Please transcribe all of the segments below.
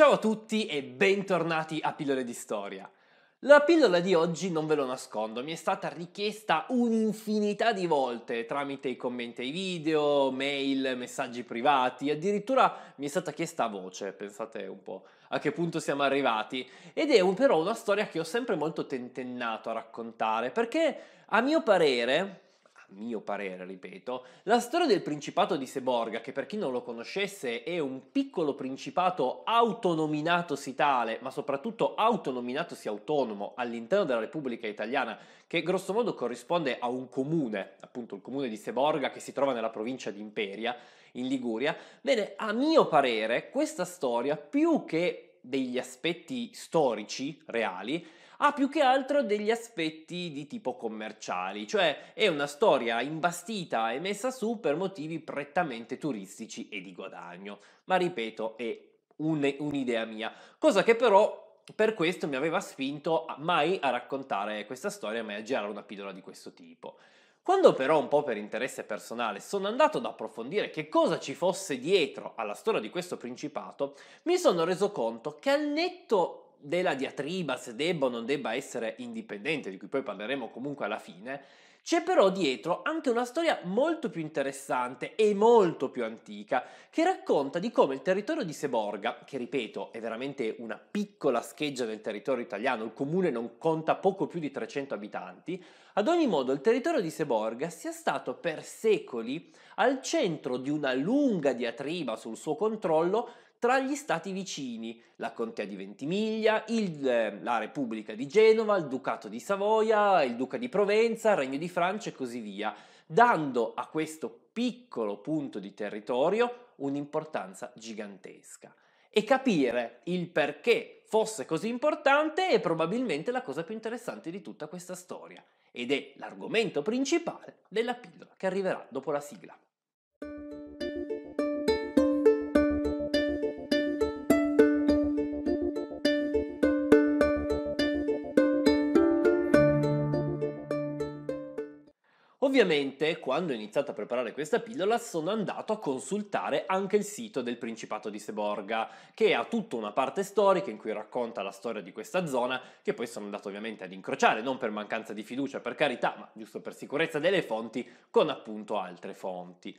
Ciao a tutti e bentornati a Pillole di Storia. La pillola di oggi, non ve lo nascondo, mi è stata richiesta un'infinità di volte tramite i commenti ai video, mail, messaggi privati, addirittura mi è stata chiesta a voce, pensate un po' a che punto siamo arrivati. Ed è un, però una storia che ho sempre molto tentennato a raccontare, perché a mio parere mio parere, ripeto, la storia del Principato di Seborga, che per chi non lo conoscesse è un piccolo principato autonominatosi tale, ma soprattutto autonominatosi autonomo all'interno della Repubblica Italiana, che grossomodo corrisponde a un comune, appunto il comune di Seborga, che si trova nella provincia di Imperia, in Liguria. Bene, a mio parere questa storia, più che degli aspetti storici reali, ha più che altro degli aspetti di tipo commerciali, cioè è una storia imbastita e messa su per motivi prettamente turistici e di guadagno. Ma ripeto, è un, un'idea mia, cosa che però per questo mi aveva spinto a mai a raccontare questa storia, mai a girare una pillola di questo tipo. Quando però un po' per interesse personale sono andato ad approfondire che cosa ci fosse dietro alla storia di questo principato, mi sono reso conto che al netto della diatriba se debba o non debba essere indipendente, di cui poi parleremo comunque alla fine, c'è però dietro anche una storia molto più interessante e molto più antica, che racconta di come il territorio di Seborga, che ripeto è veramente una piccola scheggia del territorio italiano, il comune non conta poco più di 300 abitanti, ad ogni modo, il territorio di Seborga sia stato per secoli al centro di una lunga diatriba sul suo controllo tra gli stati vicini, la contea di Ventimiglia, il, eh, la Repubblica di Genova, il Ducato di Savoia, il Duca di Provenza, il Regno di Francia e così via, dando a questo piccolo punto di territorio un'importanza gigantesca. E capire il perché fosse così importante è probabilmente la cosa più interessante di tutta questa storia ed è l'argomento principale della pillola che arriverà dopo la sigla. Ovviamente, quando ho iniziato a preparare questa pillola, sono andato a consultare anche il sito del Principato di Seborga, che ha tutta una parte storica in cui racconta la storia di questa zona, che poi sono andato ovviamente ad incrociare, non per mancanza di fiducia per carità, ma giusto per sicurezza delle fonti, con appunto altre fonti.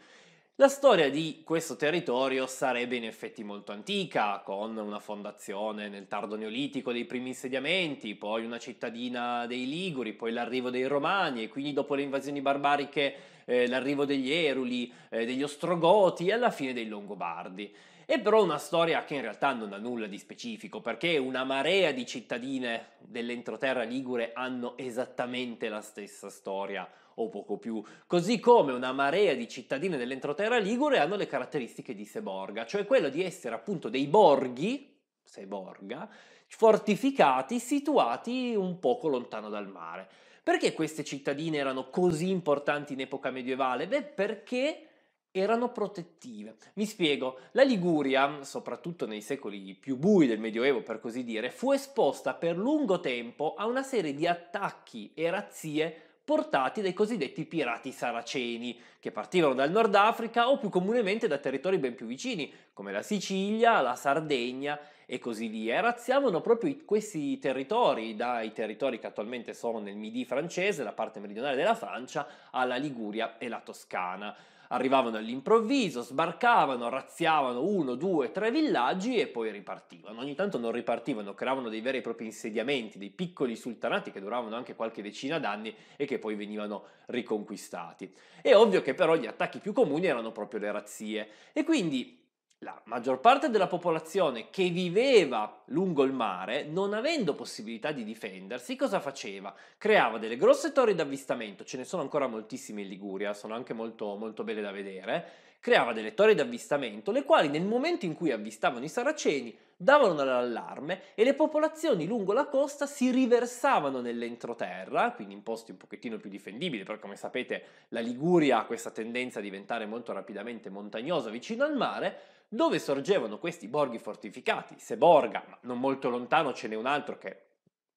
La storia di questo territorio sarebbe in effetti molto antica, con una fondazione nel tardo neolitico dei primi insediamenti, poi una cittadina dei Liguri, poi l'arrivo dei Romani e quindi dopo le invasioni barbariche eh, l'arrivo degli Eruli, eh, degli Ostrogoti e alla fine dei Longobardi. È però una storia che in realtà non ha nulla di specifico, perché una marea di cittadine dell'entroterra ligure hanno esattamente la stessa storia o poco più, così come una marea di cittadine dell'entroterra ligure hanno le caratteristiche di Seborga, cioè quello di essere appunto dei borghi, Seborga, fortificati, situati un poco lontano dal mare. Perché queste cittadine erano così importanti in epoca medievale? Beh, perché erano protettive. Mi spiego, la Liguria, soprattutto nei secoli più bui del Medioevo per così dire, fu esposta per lungo tempo a una serie di attacchi e razzie portati dai cosiddetti pirati saraceni, che partivano dal Nord Africa o più comunemente da territori ben più vicini, come la Sicilia, la Sardegna e così via, e razziavano proprio questi territori, dai territori che attualmente sono nel Midi francese, la parte meridionale della Francia, alla Liguria e la Toscana. Arrivavano all'improvviso, sbarcavano, razziavano uno, due, tre villaggi e poi ripartivano. Ogni tanto non ripartivano, creavano dei veri e propri insediamenti, dei piccoli sultanati che duravano anche qualche decina d'anni e che poi venivano riconquistati. È ovvio che però gli attacchi più comuni erano proprio le razzie e quindi la maggior parte della popolazione che viveva lungo il mare, non avendo possibilità di difendersi, cosa faceva? Creava delle grosse torri d'avvistamento, ce ne sono ancora moltissime in Liguria, sono anche molto, molto belle da vedere, creava delle torri d'avvistamento, le quali nel momento in cui avvistavano i saraceni davano l'allarme e le popolazioni lungo la costa si riversavano nell'entroterra, quindi in posti un pochettino più difendibili, perché come sapete la Liguria ha questa tendenza a diventare molto rapidamente montagnosa vicino al mare, dove sorgevano questi borghi fortificati, Seborga, ma non molto lontano ce n'è un altro che è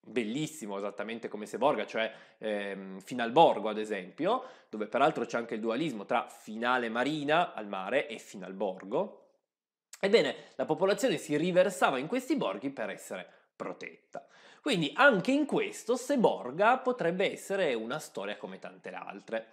bellissimo esattamente come Seborga, cioè ehm, Finalborgo ad esempio, dove peraltro c'è anche il dualismo tra Finale Marina al mare e Finalborgo. Ebbene, la popolazione si riversava in questi borghi per essere protetta. Quindi anche in questo Seborga potrebbe essere una storia come tante altre.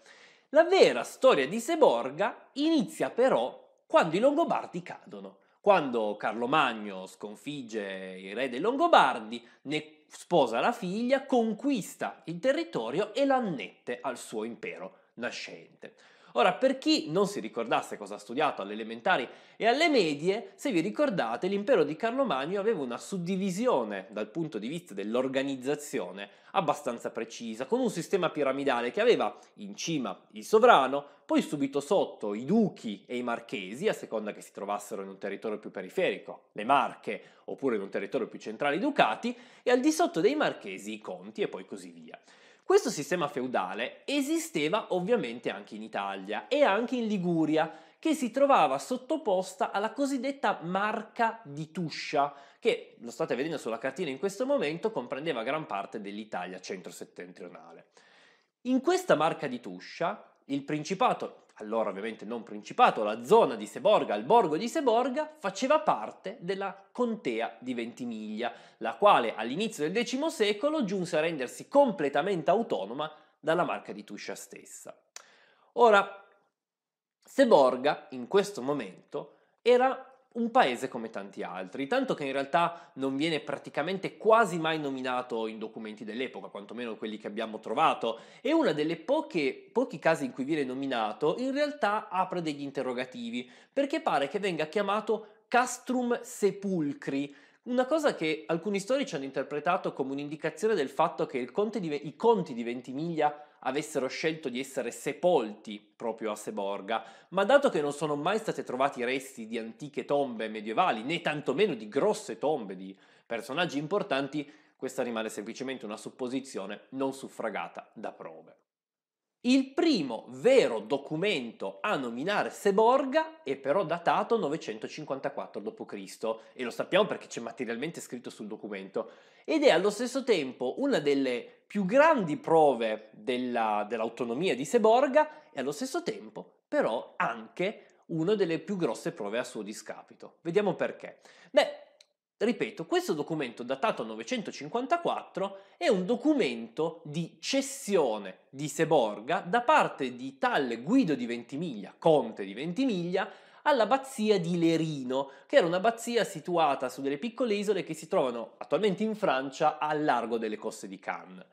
La vera storia di Seborga inizia però quando i Longobardi cadono. Quando Carlo Magno sconfigge i re dei Longobardi, ne sposa la figlia, conquista il territorio e l'annette al suo impero nascente. Ora, per chi non si ricordasse cosa ha studiato alle elementari e alle medie, se vi ricordate, l'impero di Carlo Magno aveva una suddivisione dal punto di vista dell'organizzazione abbastanza precisa, con un sistema piramidale che aveva in cima il sovrano, poi subito sotto i duchi e i marchesi, a seconda che si trovassero in un territorio più periferico, le Marche, oppure in un territorio più centrale i ducati, e al di sotto dei marchesi i conti e poi così via. Questo sistema feudale esisteva ovviamente anche in Italia e anche in Liguria, che si trovava sottoposta alla cosiddetta marca di Tuscia, che lo state vedendo sulla cartina in questo momento, comprendeva gran parte dell'Italia centro-settentrionale. In questa marca di Tuscia il principato, allora ovviamente non principato, la zona di Seborga, il borgo di Seborga, faceva parte della contea di Ventimiglia, la quale all'inizio del X secolo giunse a rendersi completamente autonoma dalla marca di Tuscia stessa. Ora, Seborga in questo momento era un paese come tanti altri, tanto che in realtà non viene praticamente quasi mai nominato in documenti dell'epoca, quantomeno quelli che abbiamo trovato, e una delle poche, pochi casi in cui viene nominato in realtà apre degli interrogativi, perché pare che venga chiamato Castrum Sepulcri, una cosa che alcuni storici hanno interpretato come un'indicazione del fatto che di, i conti di Ventimiglia avessero scelto di essere sepolti proprio a Seborga, ma dato che non sono mai stati trovati resti di antiche tombe medievali, né tantomeno di grosse tombe di personaggi importanti, questa rimane semplicemente una supposizione non suffragata da prove. Il primo vero documento a nominare Seborga è però datato 954 d.C. e lo sappiamo perché c'è materialmente scritto sul documento ed è allo stesso tempo una delle più grandi prove della, dell'autonomia di Seborga e allo stesso tempo però anche una delle più grosse prove a suo discapito. Vediamo perché. Beh, Ripeto, questo documento datato 954 è un documento di cessione di Seborga da parte di tal Guido di Ventimiglia, conte di Ventimiglia, all'abbazia di Lerino, che era un'abbazia situata su delle piccole isole che si trovano attualmente in Francia al largo delle coste di Cannes.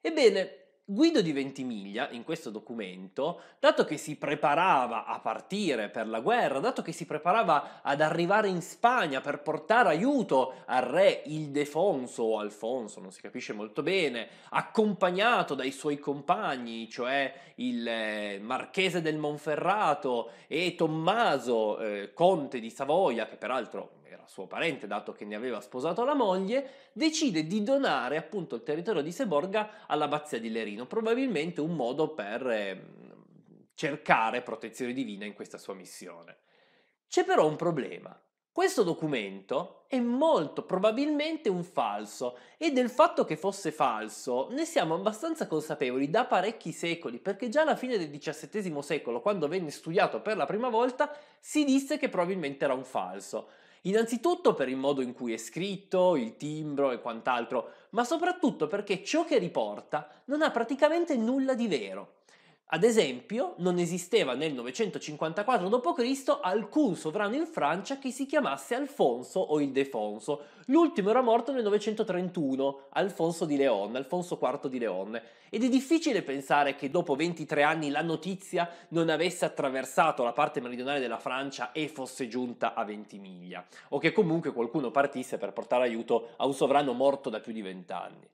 Ebbene, Guido di Ventimiglia, in questo documento, dato che si preparava a partire per la guerra, dato che si preparava ad arrivare in Spagna per portare aiuto al re Ildefonso o Alfonso, non si capisce molto bene, accompagnato dai suoi compagni, cioè il eh, Marchese del Monferrato e Tommaso, eh, conte di Savoia, che peraltro era suo parente dato che ne aveva sposato la moglie, decide di donare appunto il territorio di Seborga all'abbazia di Lerino, probabilmente un modo per ehm, cercare protezione divina in questa sua missione. C'è però un problema. Questo documento è molto probabilmente un falso e del fatto che fosse falso ne siamo abbastanza consapevoli da parecchi secoli perché già alla fine del XVII secolo quando venne studiato per la prima volta si disse che probabilmente era un falso. Innanzitutto per il modo in cui è scritto, il timbro e quant'altro, ma soprattutto perché ciò che riporta non ha praticamente nulla di vero. Ad esempio, non esisteva nel 954 d.C. alcun sovrano in Francia che si chiamasse Alfonso o Ildefonso. L'ultimo era morto nel 931, Alfonso di Leon, Alfonso IV di Leon. Ed è difficile pensare che dopo 23 anni la notizia non avesse attraversato la parte meridionale della Francia e fosse giunta a Ventimiglia, o che comunque qualcuno partisse per portare aiuto a un sovrano morto da più di vent'anni.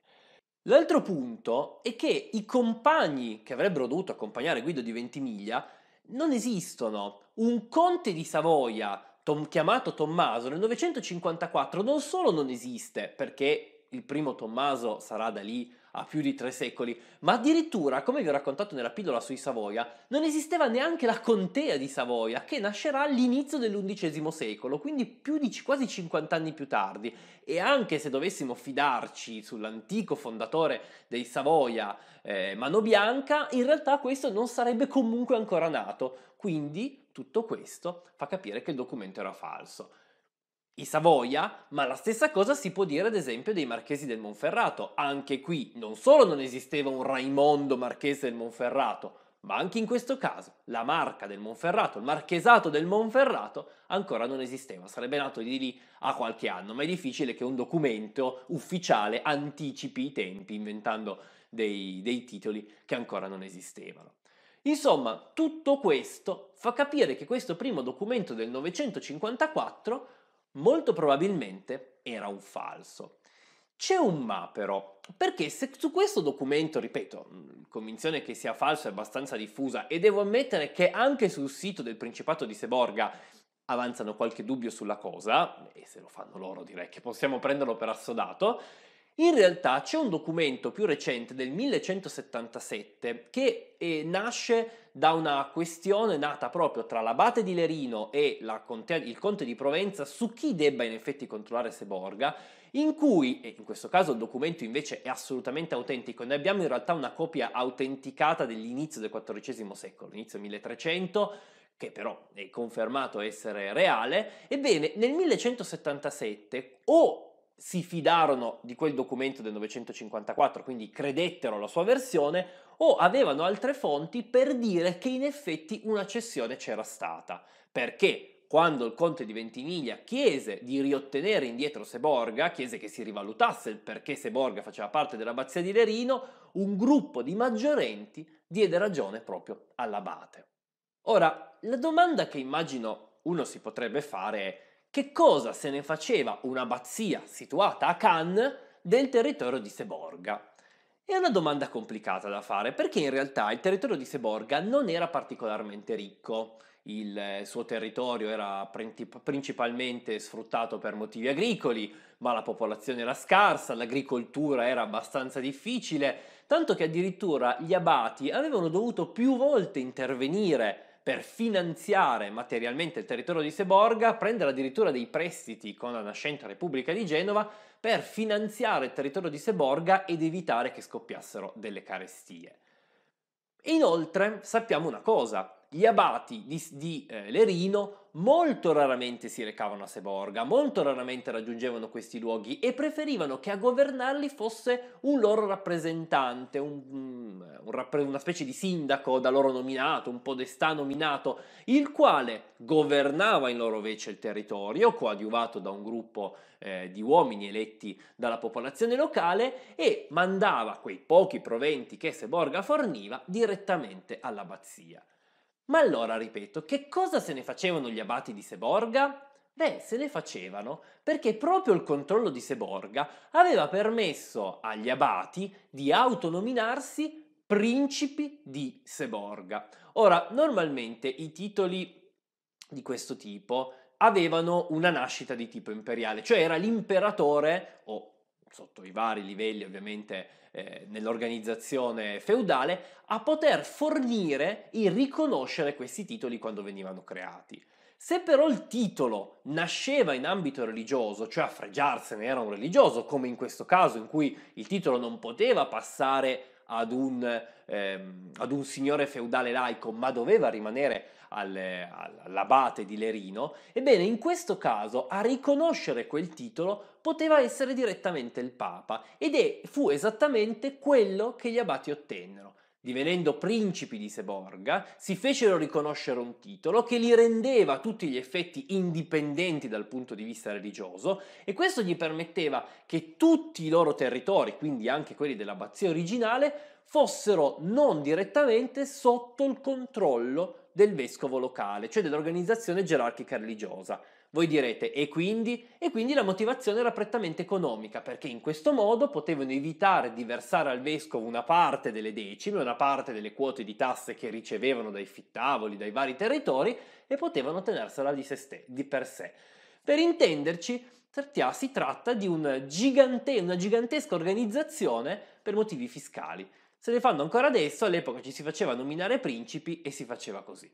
L'altro punto è che i compagni che avrebbero dovuto accompagnare Guido di Ventimiglia non esistono. Un conte di Savoia tom- chiamato Tommaso nel 954 non solo non esiste perché il primo Tommaso sarà da lì ha più di tre secoli, ma addirittura, come vi ho raccontato nella pillola sui Savoia, non esisteva neanche la contea di Savoia, che nascerà all'inizio dell'undicesimo secolo, quindi più di quasi 50 anni più tardi. E anche se dovessimo fidarci sull'antico fondatore dei Savoia, eh, Mano Bianca, in realtà questo non sarebbe comunque ancora nato. Quindi tutto questo fa capire che il documento era falso i Savoia, ma la stessa cosa si può dire ad esempio dei Marchesi del Monferrato. Anche qui non solo non esisteva un Raimondo Marchese del Monferrato, ma anche in questo caso la marca del Monferrato, il marchesato del Monferrato ancora non esisteva, sarebbe nato di lì a qualche anno, ma è difficile che un documento ufficiale anticipi i tempi inventando dei, dei titoli che ancora non esistevano. Insomma, tutto questo fa capire che questo primo documento del 954 molto probabilmente era un falso. C'è un ma però, perché se su questo documento, ripeto, mm, convinzione che sia falso è abbastanza diffusa e devo ammettere che anche sul sito del Principato di Seborga avanzano qualche dubbio sulla cosa, e se lo fanno loro direi che possiamo prenderlo per assodato, in realtà c'è un documento più recente del 1177 che eh, nasce da una questione nata proprio tra l'abate di Lerino e contea, il conte di Provenza su chi debba in effetti controllare Seborga, in cui, e in questo caso il documento invece è assolutamente autentico, noi abbiamo in realtà una copia autenticata dell'inizio del XIV secolo, inizio 1300, che però è confermato essere reale, ebbene nel 1177 o si fidarono di quel documento del 954, quindi credettero la sua versione, o avevano altre fonti per dire che in effetti una cessione c'era stata, perché quando il conte di Ventimiglia chiese di riottenere indietro Seborga, chiese che si rivalutasse il perché Seborga faceva parte dell'abbazia di Lerino, un gruppo di maggiorenti diede ragione proprio all'abate. Ora, la domanda che immagino uno si potrebbe fare è che cosa se ne faceva un'abbazia situata a Cannes del territorio di Seborga. È una domanda complicata da fare perché in realtà il territorio di Seborga non era particolarmente ricco. Il eh, suo territorio era principalmente sfruttato per motivi agricoli, ma la popolazione era scarsa, l'agricoltura era abbastanza difficile, tanto che addirittura gli abati avevano dovuto più volte intervenire per finanziare materialmente il territorio di Seborga, prendere addirittura dei prestiti con la nascente Repubblica di Genova per finanziare il territorio di Seborga ed evitare che scoppiassero delle carestie. Inoltre sappiamo una cosa, gli abati di, di eh, Lerino molto raramente si recavano a Seborga, molto raramente raggiungevano questi luoghi e preferivano che a governarli fosse un loro rappresentante, un, mm, un una specie di sindaco da loro nominato, un podestà nominato, il quale governava in loro vece il territorio, coadiuvato da un gruppo eh, di uomini eletti dalla popolazione locale e mandava quei pochi proventi che Seborga forniva direttamente all'abbazia. Ma allora, ripeto, che cosa se ne facevano gli abati di Seborga? Beh, se ne facevano perché proprio il controllo di Seborga aveva permesso agli abati di autonominarsi principi di Seborga. Ora, normalmente i titoli di questo tipo avevano una nascita di tipo imperiale, cioè era l'imperatore o sotto i vari livelli ovviamente eh, nell'organizzazione feudale, a poter fornire e riconoscere questi titoli quando venivano creati. Se però il titolo nasceva in ambito religioso, cioè a fregiarsene era un religioso, come in questo caso in cui il titolo non poteva passare ad un, ehm, ad un signore feudale laico, ma doveva rimanere al, all'abate di Lerino, ebbene in questo caso a riconoscere quel titolo poteva essere direttamente il Papa ed è, fu esattamente quello che gli abati ottennero. Divenendo principi di Seborga, si fecero riconoscere un titolo che li rendeva a tutti gli effetti indipendenti dal punto di vista religioso e questo gli permetteva che tutti i loro territori, quindi anche quelli dell'abbazia originale, fossero non direttamente sotto il controllo del vescovo locale, cioè dell'organizzazione gerarchica religiosa. Voi direte e quindi? E quindi la motivazione era prettamente economica, perché in questo modo potevano evitare di versare al vescovo una parte delle decime, una parte delle quote di tasse che ricevevano dai fittavoli, dai vari territori, e potevano tenersela di, ste, di per sé. Per intenderci, Sertia si tratta di una, gigante, una gigantesca organizzazione per motivi fiscali. Se ne fanno ancora adesso, all'epoca ci si faceva nominare principi e si faceva così.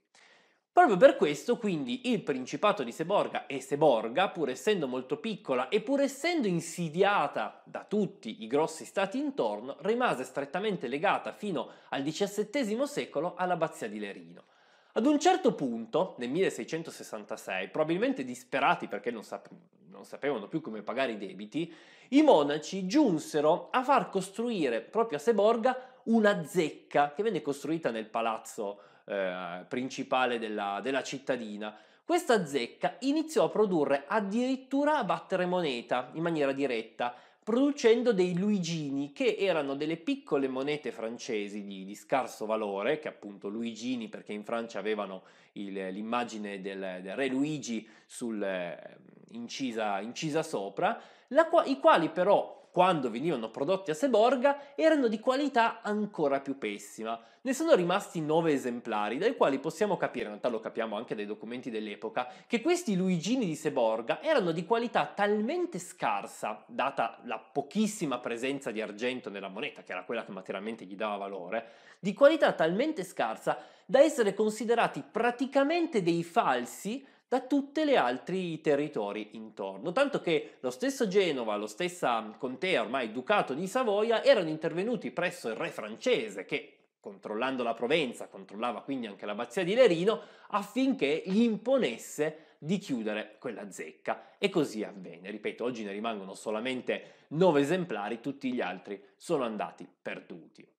Proprio per questo, quindi, il Principato di Seborga e Seborga, pur essendo molto piccola e pur essendo insidiata da tutti i grossi stati intorno, rimase strettamente legata fino al XVII secolo all'abbazia di Lerino. Ad un certo punto, nel 1666, probabilmente disperati perché non, sap- non, sapevano più come pagare i debiti, i monaci giunsero a far costruire proprio a Seborga una zecca che venne costruita nel palazzo eh, principale della, della cittadina. Questa zecca iniziò a produrre addirittura a battere moneta in maniera diretta, producendo dei luigini che erano delle piccole monete francesi di, di scarso valore, che appunto luigini perché in Francia avevano il, l'immagine del, del, re Luigi sul, eh, incisa, incisa sopra, la, i quali però quando venivano prodotti a Seborga, erano di qualità ancora più pessima. Ne sono rimasti 9 esemplari, dai quali possiamo capire, in realtà lo capiamo anche dai documenti dell'epoca, che questi Luigini di Seborga erano di qualità talmente scarsa, data la pochissima presenza di argento nella moneta, che era quella che materialmente gli dava valore, di qualità talmente scarsa da essere considerati praticamente dei falsi da tutti gli altri territori intorno. Tanto che lo stesso Genova, lo stesso contea ormai Ducato di Savoia, erano intervenuti presso il re francese che controllando la Provenza, controllava quindi anche l'abbazia di Lerino, affinché gli imponesse di chiudere quella zecca. E così avvenne. Ripeto, oggi ne rimangono solamente nove esemplari, tutti gli altri sono andati perduti.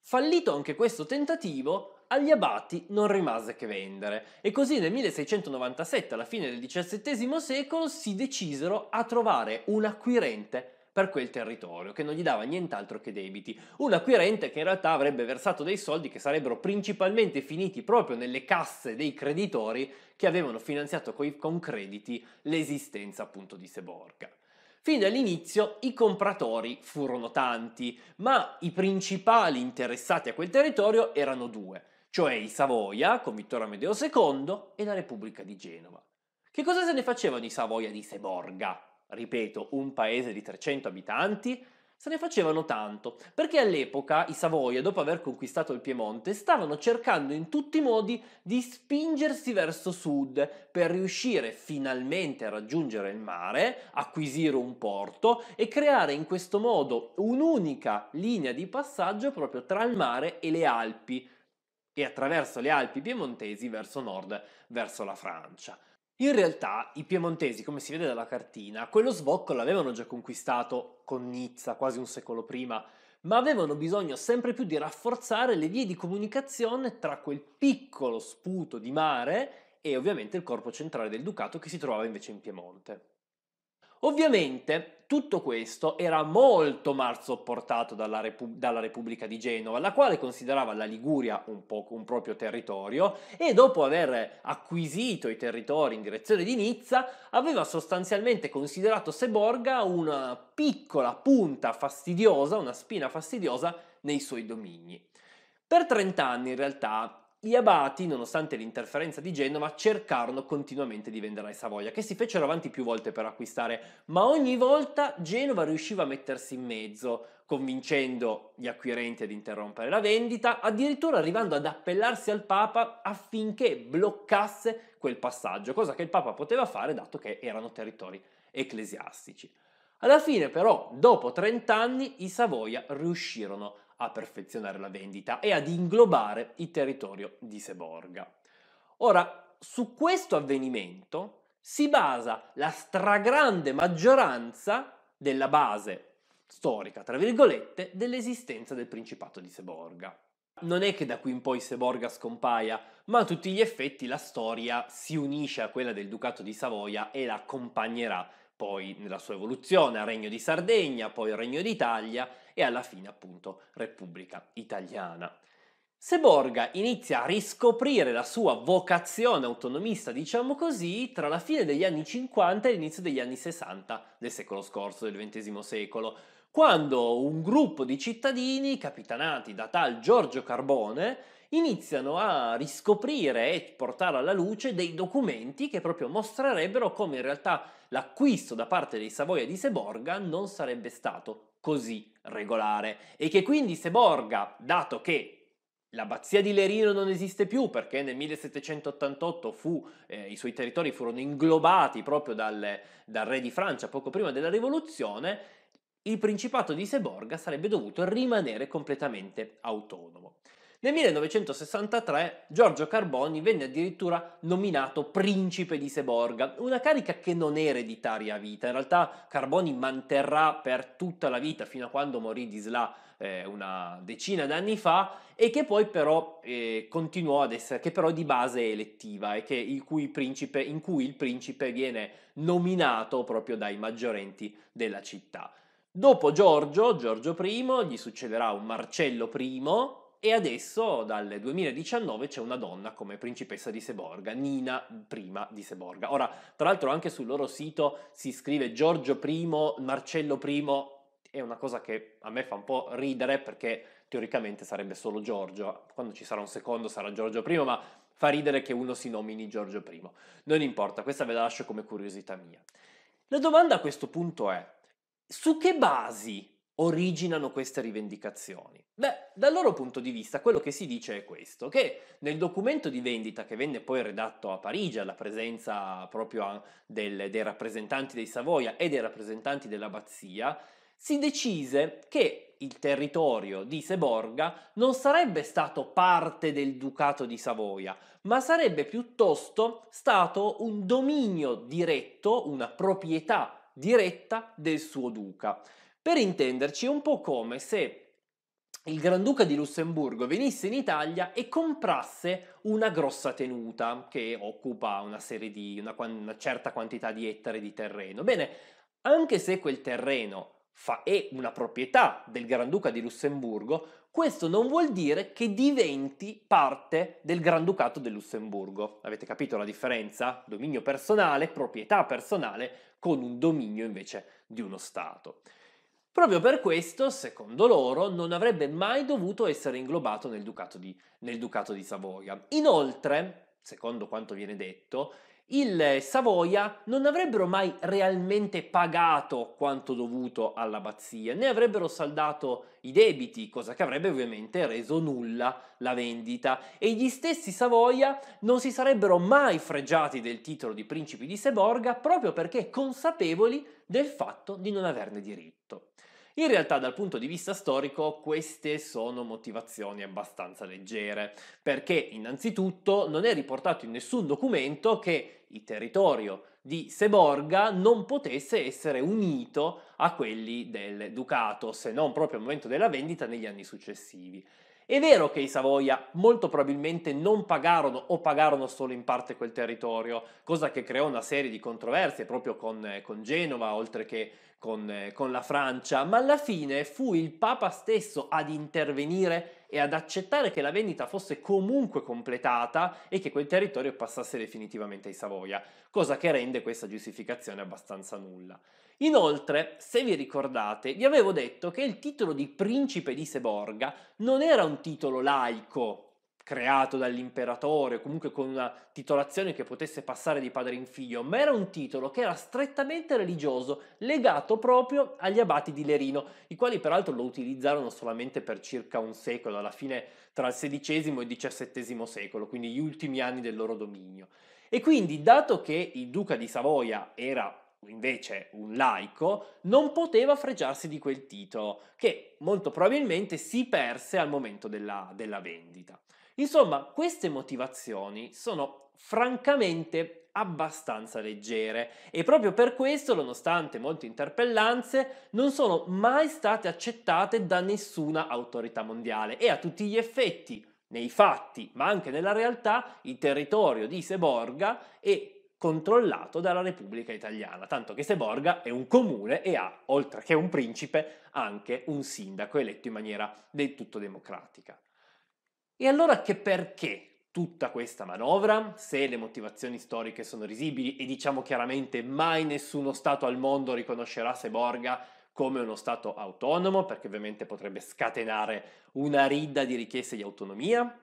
Fallito anche questo tentativo, agli abati non rimase che vendere e così nel 1697, alla fine del XVII secolo, si decisero a trovare un acquirente per quel territorio, che non gli dava nient'altro che debiti. Un acquirente che in realtà avrebbe versato dei soldi che sarebbero principalmente finiti proprio nelle casse dei creditori che avevano finanziato con crediti l'esistenza appunto di Seborga. Fin dall'inizio i compratori furono tanti, ma i principali interessati a quel territorio erano due cioè i Savoia con Vittorio Amedeo II e la Repubblica di Genova. Che cosa se ne facevano i Savoia di Seborga? Ripeto, un paese di 300 abitanti? Se ne facevano tanto, perché all'epoca i Savoia, dopo aver conquistato il Piemonte, stavano cercando in tutti i modi di spingersi verso sud per riuscire finalmente a raggiungere il mare, acquisire un porto e creare in questo modo un'unica linea di passaggio proprio tra il mare e le Alpi, e attraverso le Alpi piemontesi verso nord, verso la Francia. In realtà i piemontesi, come si vede dalla cartina, quello sbocco l'avevano già conquistato con Nizza quasi un secolo prima, ma avevano bisogno sempre più di rafforzare le vie di comunicazione tra quel piccolo sputo di mare e ovviamente il corpo centrale del ducato che si trovava invece in Piemonte. Ovviamente tutto questo era molto mal sopportato dalla, Repu- dalla Repubblica di Genova, la quale considerava la Liguria un, po- un proprio territorio e dopo aver acquisito i territori in direzione di Nizza aveva sostanzialmente considerato Seborga una piccola punta fastidiosa, una spina fastidiosa nei suoi domini. Per 30 anni in realtà gli abati, nonostante l'interferenza di Genova, cercarono continuamente di vendere ai Savoia, che si fecero avanti più volte per acquistare, ma ogni volta Genova riusciva a mettersi in mezzo, convincendo gli acquirenti ad interrompere la vendita, addirittura arrivando ad appellarsi al Papa affinché bloccasse quel passaggio, cosa che il Papa poteva fare dato che erano territori ecclesiastici. Alla fine però, dopo 30 anni, i Savoia riuscirono a a perfezionare la vendita e ad inglobare il territorio di Seborga. Ora, su questo avvenimento si basa la stragrande maggioranza della base storica, tra virgolette, dell'esistenza del Principato di Seborga. Non è che da qui in poi Seborga scompaia, ma a tutti gli effetti la storia si unisce a quella del Ducato di Savoia e la accompagnerà poi nella sua evoluzione Regno di Sardegna, poi Regno d'Italia e alla fine appunto Repubblica Italiana. Seborga inizia a riscoprire la sua vocazione autonomista, diciamo così, tra la fine degli anni 50 e l'inizio degli anni 60 del secolo scorso, del XX secolo, quando un gruppo di cittadini, capitanati da tal Giorgio Carbone, iniziano a riscoprire e portare alla luce dei documenti che proprio mostrerebbero come in realtà l'acquisto da parte dei Savoia di Seborga non sarebbe stato così regolare e che quindi Seborga, dato che L'abbazia di Lerino non esiste più perché nel 1788 fu, eh, i suoi territori furono inglobati proprio dal, dal re di Francia poco prima della rivoluzione, il principato di Seborga sarebbe dovuto rimanere completamente autonomo. Nel 1963 Giorgio Carboni venne addirittura nominato principe di Seborga, una carica che non era ereditaria a vita, in realtà Carboni manterrà per tutta la vita fino a quando morì di Sla eh, una decina d'anni fa e che poi però eh, continuò ad essere, che però di base è elettiva e cui principe, in cui il principe viene nominato proprio dai maggiorenti della città. Dopo Giorgio, Giorgio I, gli succederà un Marcello I, e adesso, dal 2019, c'è una donna come principessa di Seborga, Nina I di Seborga. Ora, tra l'altro, anche sul loro sito si scrive Giorgio I, Marcello I, è una cosa che a me fa un po' ridere perché teoricamente sarebbe solo Giorgio, quando ci sarà un secondo sarà Giorgio I, ma fa ridere che uno si nomini Giorgio I. Non importa, questa ve la lascio come curiosità mia. La domanda a questo punto è, su che basi originano queste rivendicazioni? Beh, dal loro punto di vista quello che si dice è questo, che nel documento di vendita che venne poi redatto a Parigi alla presenza proprio del, dei rappresentanti dei Savoia e dei rappresentanti dell'abbazia, si decise che il territorio di Seborga non sarebbe stato parte del Ducato di Savoia, ma sarebbe piuttosto stato un dominio diretto, una proprietà diretta del suo duca. Per intenderci è un po' come se il Granduca di Lussemburgo venisse in Italia e comprasse una grossa tenuta che occupa una, di, una, una certa quantità di ettari di terreno. Bene, anche se quel terreno è una proprietà del Granduca di Lussemburgo, questo non vuol dire che diventi parte del Granducato del Lussemburgo. Avete capito la differenza? Dominio personale, proprietà personale con un dominio invece di uno Stato. Proprio per questo, secondo loro, non avrebbe mai dovuto essere inglobato nel Ducato di, nel Ducato di Savoia. Inoltre, secondo quanto viene detto, il Savoia non avrebbero mai realmente pagato quanto dovuto all'abbazia, né avrebbero saldato i debiti, cosa che avrebbe ovviamente reso nulla la vendita, e gli stessi Savoia non si sarebbero mai fregiati del titolo di principi di Seborga proprio perché consapevoli del fatto di non averne diritto. In realtà dal punto di vista storico queste sono motivazioni abbastanza leggere, perché innanzitutto non è riportato in nessun documento che il territorio di Seborga non potesse essere unito a quelli del Ducato, se non proprio al momento della vendita negli anni successivi. È vero che i Savoia molto probabilmente non pagarono o pagarono solo in parte quel territorio, cosa che creò una serie di controversie proprio con, eh, con Genova, oltre che con, eh, con la Francia, ma alla fine fu il Papa stesso ad intervenire e ad accettare che la vendita fosse comunque completata e che quel territorio passasse definitivamente ai Savoia, cosa che rende questa giustificazione abbastanza nulla. Inoltre, se vi ricordate, vi avevo detto che il titolo di principe di Seborga non era un titolo laico, creato dall'imperatore, comunque con una titolazione che potesse passare di padre in figlio, ma era un titolo che era strettamente religioso, legato proprio agli abati di Lerino, i quali peraltro lo utilizzarono solamente per circa un secolo, alla fine tra il XVI e il XVII secolo, quindi gli ultimi anni del loro dominio. E quindi, dato che il duca di Savoia era invece un laico, non poteva fregiarsi di quel titolo, che molto probabilmente si perse al momento della, della vendita. Insomma, queste motivazioni sono francamente abbastanza leggere e proprio per questo, nonostante molte interpellanze, non sono mai state accettate da nessuna autorità mondiale e a tutti gli effetti, nei fatti, ma anche nella realtà, il territorio di Seborga è controllato dalla Repubblica Italiana, tanto che Seborga è un comune e ha, oltre che un principe, anche un sindaco eletto in maniera del tutto democratica. E allora che perché tutta questa manovra, se le motivazioni storiche sono risibili e diciamo chiaramente mai nessuno Stato al mondo riconoscerà Seborga come uno Stato autonomo, perché ovviamente potrebbe scatenare una ridda di richieste di autonomia?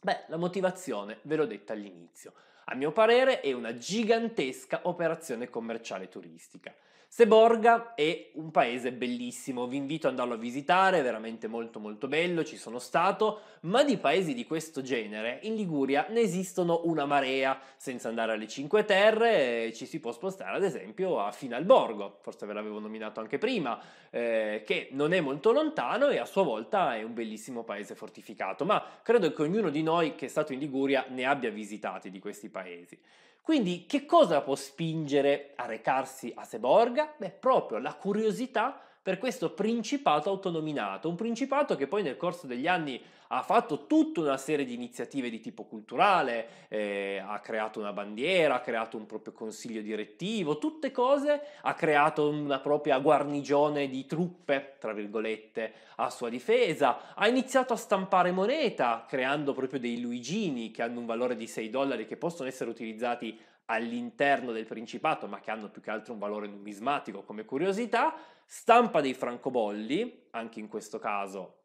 Beh, la motivazione ve l'ho detta all'inizio. A mio parere è una gigantesca operazione commerciale turistica. Seborga è un paese bellissimo, vi invito ad andarlo a visitare, è veramente molto molto bello, ci sono stato, ma di paesi di questo genere in Liguria ne esistono una marea, senza andare alle Cinque Terre eh, ci si può spostare ad esempio a Finalborgo, forse ve l'avevo nominato anche prima, eh, che non è molto lontano e a sua volta è un bellissimo paese fortificato, ma credo che ognuno di noi che è stato in Liguria ne abbia visitati di questi paesi. Quindi che cosa può spingere a recarsi a Seborga? Beh, proprio la curiosità per questo principato autonominato, un principato che poi nel corso degli anni ha fatto tutta una serie di iniziative di tipo culturale, eh, ha creato una bandiera, ha creato un proprio consiglio direttivo, tutte cose, ha creato una propria guarnigione di truppe, tra virgolette, a sua difesa, ha iniziato a stampare moneta, creando proprio dei Luigini che hanno un valore di 6 dollari che possono essere utilizzati all'interno del Principato, ma che hanno più che altro un valore numismatico come curiosità, stampa dei francobolli, anche in questo caso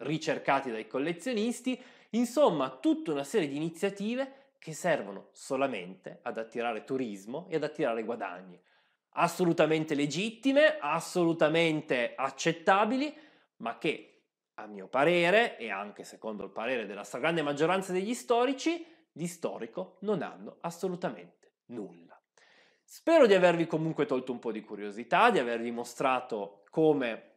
ricercati dai collezionisti, insomma tutta una serie di iniziative che servono solamente ad attirare turismo e ad attirare guadagni. Assolutamente legittime, assolutamente accettabili, ma che a mio parere e anche secondo il parere della stragrande maggioranza degli storici, di storico non hanno assolutamente nulla. Spero di avervi comunque tolto un po' di curiosità, di avervi mostrato come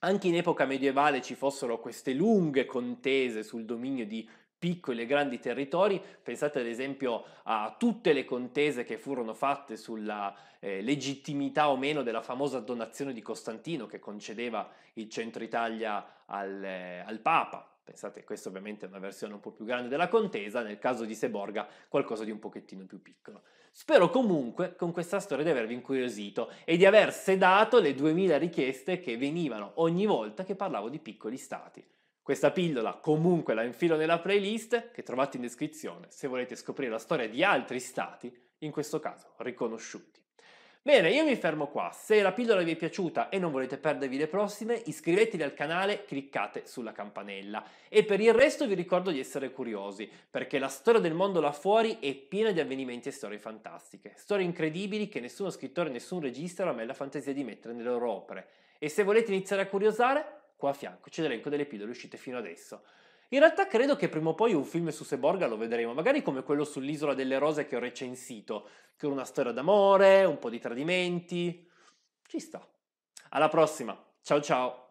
anche in epoca medievale ci fossero queste lunghe contese sul dominio di piccoli e grandi territori, pensate ad esempio a tutte le contese che furono fatte sulla eh, legittimità o meno della famosa donazione di Costantino che concedeva il centro Italia al, eh, al Papa. Pensate, questa ovviamente è una versione un po' più grande della contesa, nel caso di Seborga qualcosa di un pochettino più piccolo. Spero comunque con questa storia di avervi incuriosito e di aver sedato le 2000 richieste che venivano ogni volta che parlavo di piccoli stati. Questa pillola comunque la infilo nella playlist che trovate in descrizione se volete scoprire la storia di altri stati, in questo caso riconosciuti. Bene, io mi fermo qua. Se la pillola vi è piaciuta e non volete perdervi le prossime, iscrivetevi al canale, cliccate sulla campanella. E per il resto vi ricordo di essere curiosi, perché la storia del mondo là fuori è piena di avvenimenti e storie fantastiche. Storie incredibili che nessuno scrittore, nessun regista ha mai la fantasia di mettere nelle loro opere. E se volete iniziare a curiosare, qua a fianco c'è l'elenco delle pillole uscite fino adesso. In realtà credo che prima o poi un film su Seborga lo vedremo, magari come quello sull'isola delle rose che ho recensito, che è una storia d'amore, un po' di tradimenti. Ci sta. Alla prossima, ciao ciao!